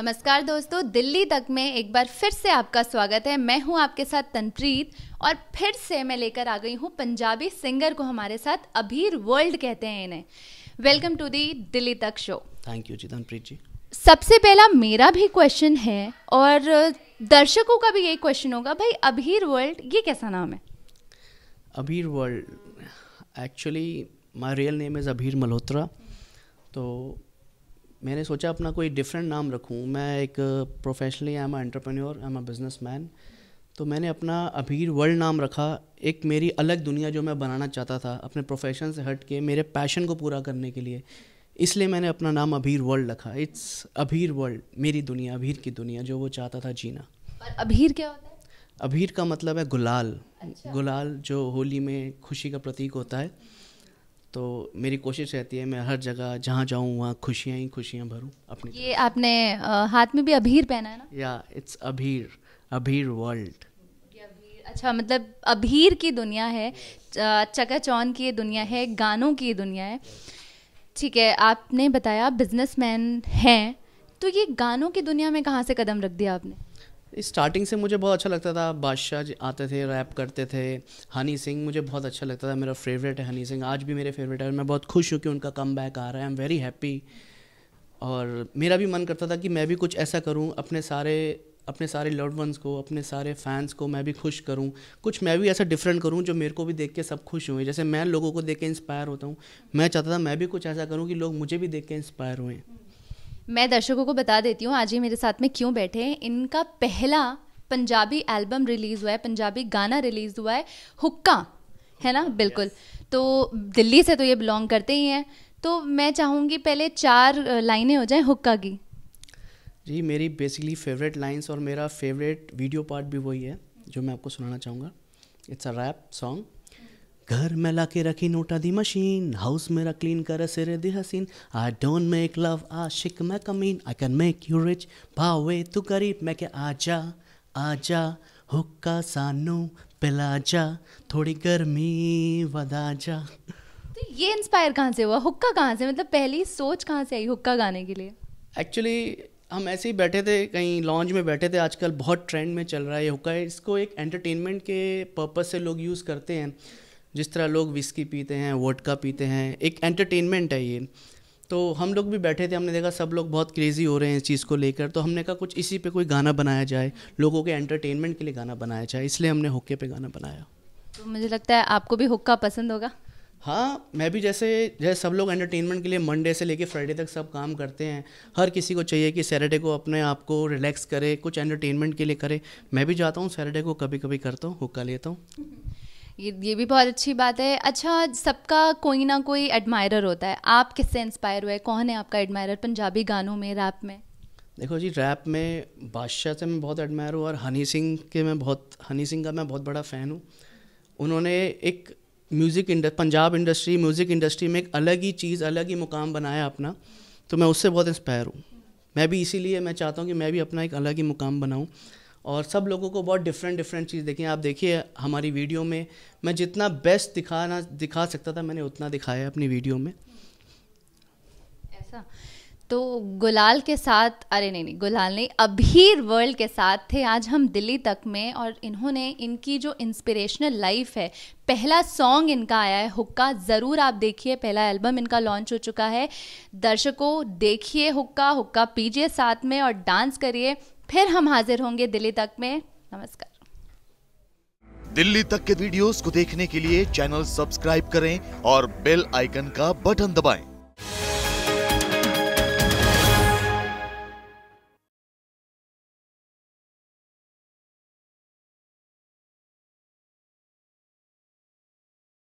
नमस्कार दोस्तों दिल्ली तक में एक बार फिर से आपका स्वागत है मैं हूं आपके साथ तनप्रीत और फिर से मैं लेकर आ गई हूं पंजाबी सिंगर को हमारे साथ अभीर वर्ल्ड कहते हैं इन्हें वेलकम टू दी दिल्ली तक शो थैंक यू जी तनप्रीत जी सबसे पहला मेरा भी क्वेश्चन है और दर्शकों का भी यही क्वेश्चन होगा भाई अभीर वर्ल्ड ये कैसा नाम है Abhir world actually my real name is Abhir Malhotra तो मैंने सोचा अपना कोई डिफरेंट नाम रखूँ मैं एक professionally I am entrepreneur I am a businessman तो मैंने अपना अभीर वर्ल्ड नाम रखा एक मेरी अलग दुनिया जो मैं बनाना चाहता था अपने प्रोफेशन से हट के मेरे पैशन को पूरा करने के लिए इसलिए मैंने अपना नाम अभीर वर्ल्ड रखा इट्स अभीर वर्ल्ड मेरी दुनिया अभीर की दुनिया जो वो चाहता था जीना पर अभीर क्या होता है अभीर का मतलब है गुलाल अच्छा। गुलाल जो होली में खुशी का प्रतीक होता है तो मेरी कोशिश रहती है मैं हर जगह जहाँ जाऊँ वहाँ खुशियाँ ही खुशियाँ भरूँ अपनी ये आपने आ, हाथ में भी अभीर पहना है ना या इट्स अभीर अभीर वर्ल्ड अच्छा मतलब अभीर की दुनिया है चकाचौन की दुनिया है गानों की दुनिया है ठीक है आपने बताया बिजनेसमैन हैं तो ये गानों की दुनिया में कहाँ से कदम रख दिया आपने स्टार्टिंग से मुझे बहुत अच्छा लगता था बादशाह जी आते थे रैप करते थे हनी सिंह मुझे बहुत अच्छा लगता था मेरा फेवरेट है हनी सिंह आज भी मेरे फेवरेट है मैं बहुत खुश हूँ कि उनका कम बैक आ रहा है आई एम वेरी हैप्पी और मेरा भी मन करता था कि मैं भी कुछ ऐसा करूँ अपने सारे अपने सारे लव वंस को अपने सारे फैंस को मैं भी खुश करूँ कुछ मैं भी ऐसा डिफरेंट करूँ जो मेरे को भी देख के सब खुश हुए जैसे मैं लोगों को देख के इंस्पायर होता हूँ मैं चाहता था मैं भी कुछ ऐसा करूँ कि लोग मुझे भी देख के इंस्पायर हुए मैं दर्शकों को बता देती हूँ आज ही मेरे साथ में क्यों बैठे हैं इनका पहला पंजाबी एल्बम रिलीज़ हुआ है पंजाबी गाना रिलीज़ हुआ है हुक्का है ना बिल्कुल yes. तो दिल्ली से तो ये बिलोंग करते ही हैं तो मैं चाहूँगी पहले चार लाइनें हो जाएं हुक्का की जी मेरी बेसिकली फेवरेट लाइंस और मेरा फेवरेट वीडियो पार्ट भी वही है जो मैं आपको सुनाना चाहूँगा इट्स अ रैप सॉन्ग घर में ला के रखी नोटा दी मशीन हाउस मेरा क्लीन कर सिरे दी हसीन आई डोंट मेक लव आशिक मैं कमीन I can make you rich भावे तू गरीब मैं क्या आजा आजा हुक्का सानू पिला जा थोड़ी गर्मी वदा जा तो ये इंस्पायर कहाँ से हुआ हुक्का कहाँ से मतलब पहली सोच कहाँ से आई हुक्का गाने के लिए एक्चुअली हम ऐसे ही बैठे थे कहीं लॉन्च में बैठे थे आजकल बहुत ट्रेंड में चल रहा है हुक्का इसको एक एंटरटेनमेंट के पर्पज़ से लोग यूज़ करते हैं जिस तरह लोग विस्की पीते हैं वोटका पीते हैं एक एंटरटेनमेंट है ये तो हम लोग भी बैठे थे हमने देखा सब लोग बहुत क्रेज़ी हो रहे हैं इस चीज़ को लेकर तो हमने कहा कुछ इसी पे कोई गाना बनाया जाए लोगों के एंटरटेनमेंट के लिए गाना बनाया जाए इसलिए हमने हुक्के पे गाना बनाया तो मुझे लगता है आपको भी हुक्का पसंद होगा हाँ मैं भी जैसे जैसे सब लोग एंटरटेनमेंट के लिए मंडे से लेके फ्राइडे तक सब काम करते हैं हर किसी को चाहिए कि सैटरडे को अपने आप को रिलैक्स करे कुछ एंटरटेनमेंट के लिए करे मैं भी जाता हूँ सैटरडे को कभी कभी करता हूँ हुक्का लेता हूँ ये ये भी बहुत अच्छी बात है अच्छा सबका कोई ना कोई एडमायरर होता है आप किससे इंस्पायर हुए कौन है आपका एडमायरर पंजाबी गानों में रैप में देखो जी रैप में बादशाह से मैं बहुत एडमायर हूँ और हनी सिंह के मैं बहुत हनी सिंह का मैं बहुत बड़ा फ़ैन हूँ उन्होंने एक म्यूज़िक इंडस्ट पंजाब इंडस्ट्री म्यूज़िक इंडस्ट्री में एक अलग ही चीज़ अलग ही मुकाम बनाया अपना तो मैं उससे बहुत इंस्पायर हूँ मैं भी इसीलिए मैं चाहता हूँ कि मैं भी अपना एक अलग ही मुकाम बनाऊँ और सब लोगों को बहुत डिफरेंट डिफरेंट चीज़ देखिए आप देखिए हमारी वीडियो में मैं जितना बेस्ट दिखाना दिखा सकता था मैंने उतना दिखाया अपनी वीडियो में ऐसा तो गुलाल के साथ अरे नहीं नहीं गुलाल नहीं अभीर वर्ल्ड के साथ थे आज हम दिल्ली तक में और इन्होंने इनकी जो इंस्पिरेशनल लाइफ है पहला सॉन्ग इनका आया है हुक्का ज़रूर आप देखिए पहला एल्बम इनका लॉन्च हो चुका है दर्शकों देखिए हुक्का हुक्का पीजिए साथ में और डांस करिए फिर हम हाजिर होंगे दिल्ली तक में नमस्कार दिल्ली तक के वीडियोस को देखने के लिए चैनल सब्सक्राइब करें और बेल आइकन का बटन दबाएं